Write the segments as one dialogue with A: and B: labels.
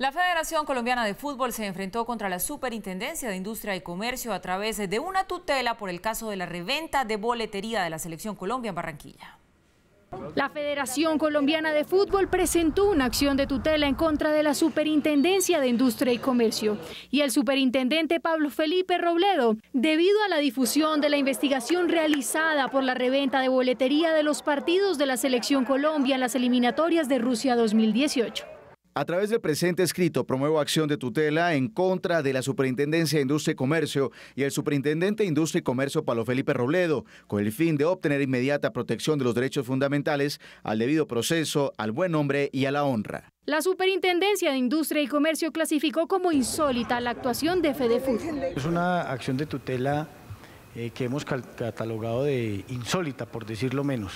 A: La Federación Colombiana de Fútbol se enfrentó contra la Superintendencia de Industria y Comercio a través de una tutela por el caso de la reventa de boletería de la Selección Colombia en Barranquilla.
B: La Federación Colombiana de Fútbol presentó una acción de tutela en contra de la Superintendencia de Industria y Comercio y el superintendente Pablo Felipe Robledo, debido a la difusión de la investigación realizada por la reventa de boletería de los partidos de la Selección Colombia en las eliminatorias de Rusia 2018. A través del presente escrito promuevo acción de tutela en contra de la Superintendencia de Industria y Comercio y el Superintendente de Industria y Comercio Palo Felipe Robledo, con el fin de obtener inmediata protección de los derechos fundamentales, al debido proceso, al buen nombre y a la honra. La Superintendencia de Industria y Comercio clasificó como insólita la actuación de Fedefut. Es una acción de
C: tutela eh, que hemos catalogado de insólita, por decirlo menos.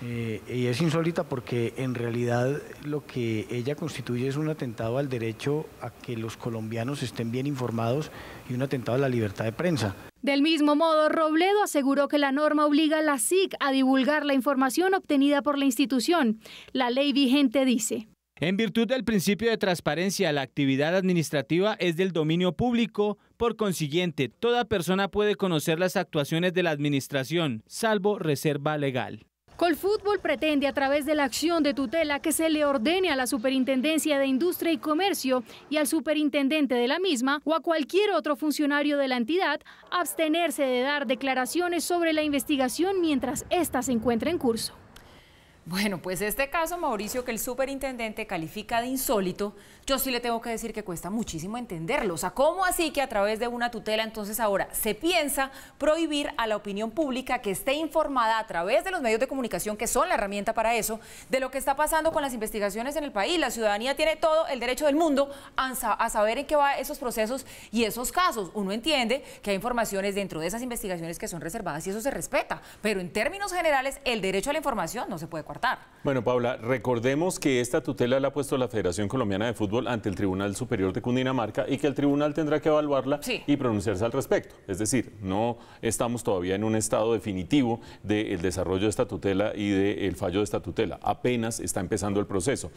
C: Eh, y es insólita porque en realidad lo que ella constituye es un atentado al derecho a que los colombianos estén bien informados y un atentado a la libertad de prensa.
B: Del mismo modo, Robledo aseguró que la norma obliga a la SIC a divulgar la información obtenida por la institución. La ley vigente dice.
C: En virtud del principio de transparencia, la actividad administrativa es del dominio público, por consiguiente, toda persona puede conocer las actuaciones de la administración, salvo reserva legal.
B: Colfútbol pretende a través de la acción de tutela que se le ordene a la Superintendencia de Industria y Comercio y al superintendente de la misma o a cualquier otro funcionario de la entidad abstenerse de dar declaraciones sobre la investigación mientras ésta se encuentra en curso.
A: Bueno, pues este caso, Mauricio, que el superintendente califica de insólito, yo sí le tengo que decir que cuesta muchísimo entenderlo. O sea, ¿cómo así que a través de una tutela entonces ahora se piensa prohibir a la opinión pública que esté informada a través de los medios de comunicación, que son la herramienta para eso, de lo que está pasando con las investigaciones en el país? La ciudadanía tiene todo el derecho del mundo a, saber en qué van esos procesos y esos casos. Uno entiende que hay informaciones dentro de esas investigaciones que son reservadas y eso se respeta, pero en términos generales el derecho a la información no se puede cortar.
C: Bueno, Paula, recordemos que esta tutela la ha puesto la Federación Colombiana de Fútbol ante el Tribunal Superior de Cundinamarca y que el tribunal tendrá que evaluarla y pronunciarse al respecto. Es decir, no estamos todavía en un estado definitivo del desarrollo de esta tutela y del fallo de esta tutela. Apenas está empezando el proceso.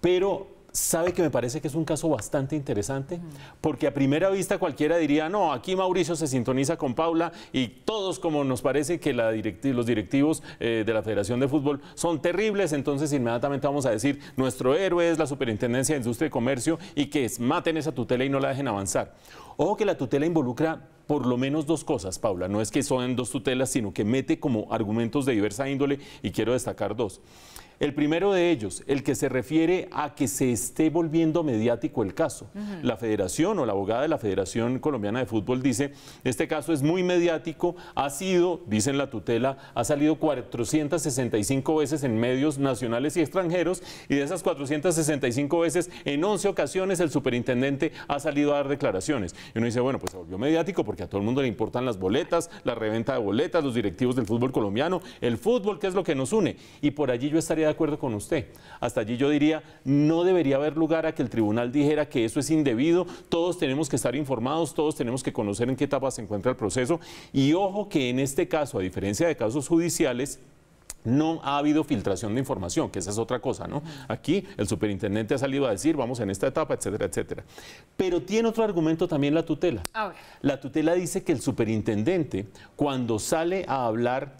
C: Pero sabe que me parece que es un caso bastante interesante, porque a primera vista cualquiera diría, no, aquí Mauricio se sintoniza con Paula y todos como nos parece que los directivos eh, de la Federación de Fútbol son terribles, entonces inmediatamente vamos a decir, nuestro héroe es la Superintendencia de Industria y Comercio y que es, maten esa tutela y no la dejen avanzar. Ojo que la tutela involucra por lo menos dos cosas, Paula. No es que son dos tutelas, sino que mete como argumentos de diversa índole y quiero destacar dos. El primero de ellos, el que se refiere a que se esté volviendo mediático el caso. La federación o la abogada de la Federación Colombiana de Fútbol dice, este caso es muy mediático, ha sido, dicen la tutela, ha salido 465 veces en medios nacionales y extranjeros y de esas 465 veces, en 11 ocasiones el superintendente ha salido a dar declaraciones. Y uno dice, bueno, pues se volvió mediático porque a todo el mundo le importan las boletas, la reventa de boletas, los directivos del fútbol colombiano, el fútbol, que es lo que nos une. Y por allí yo estaría de acuerdo con usted. Hasta allí yo diría, no debería haber lugar a que el tribunal dijera que eso es indebido, todos tenemos que estar informados, todos tenemos que conocer en qué etapa se encuentra el proceso y ojo que en este caso, a diferencia de casos judiciales, no ha habido filtración de información, que esa es otra cosa, ¿no? Aquí el superintendente ha salido a decir, vamos en esta etapa, etcétera, etcétera. Pero tiene otro argumento también la tutela. La tutela dice que el superintendente, cuando sale a hablar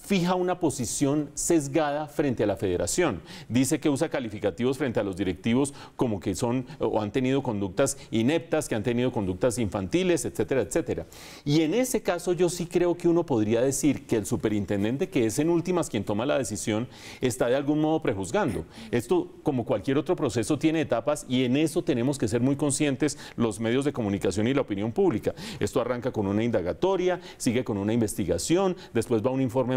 C: fija una posición sesgada frente a la federación. Dice que usa calificativos frente a los directivos como que son o han tenido conductas ineptas, que han tenido conductas infantiles, etcétera, etcétera. Y en ese caso yo sí creo que uno podría decir que el superintendente, que es en últimas quien toma la decisión, está de algún modo prejuzgando. Esto, como cualquier otro proceso, tiene etapas y en eso tenemos que ser muy conscientes los medios de comunicación y la opinión pública. Esto arranca con una indagatoria, sigue con una investigación, después va un informe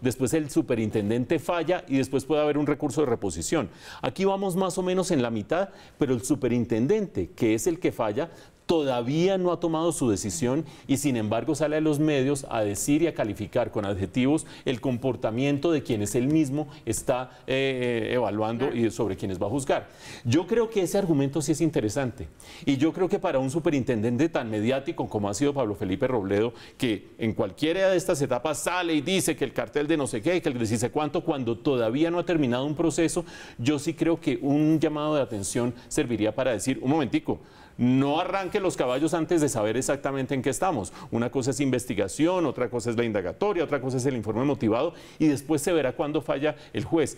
C: después el superintendente falla y después puede haber un recurso de reposición. Aquí vamos más o menos en la mitad, pero el superintendente, que es el que falla, todavía no ha tomado su decisión y sin embargo sale a los medios a decir y a calificar con adjetivos el comportamiento de quienes él mismo está eh, eh, evaluando y sobre quienes va a juzgar. Yo creo que ese argumento sí es interesante y yo creo que para un superintendente tan mediático como ha sido Pablo Felipe Robledo, que en cualquiera de estas etapas sale y dice que el cartel de no sé qué, que el de dice cuánto, cuando todavía no ha terminado un proceso, yo sí creo que un llamado de atención serviría para decir, un momentico, no arranque los caballos antes de saber exactamente en qué estamos. Una cosa es investigación, otra cosa es la indagatoria, otra cosa es el informe motivado y después se verá cuándo falla el juez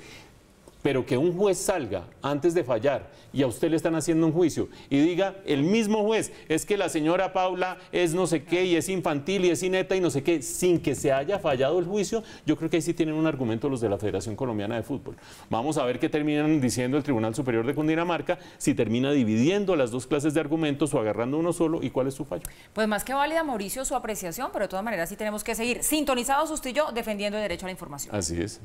C: pero que un juez salga antes de fallar y a usted le están haciendo un juicio y diga el mismo juez, es que la señora Paula es no sé qué y es infantil y es ineta y no sé qué, sin que se haya fallado el juicio, yo creo que ahí sí tienen un argumento los de la Federación Colombiana de Fútbol. Vamos a ver qué terminan diciendo el Tribunal Superior de Cundinamarca, si termina dividiendo las dos clases de argumentos o agarrando uno solo y cuál es su fallo.
A: Pues más que válida, Mauricio, su apreciación, pero de todas maneras sí tenemos que seguir sintonizados usted y yo defendiendo el derecho a la información.
C: Así es.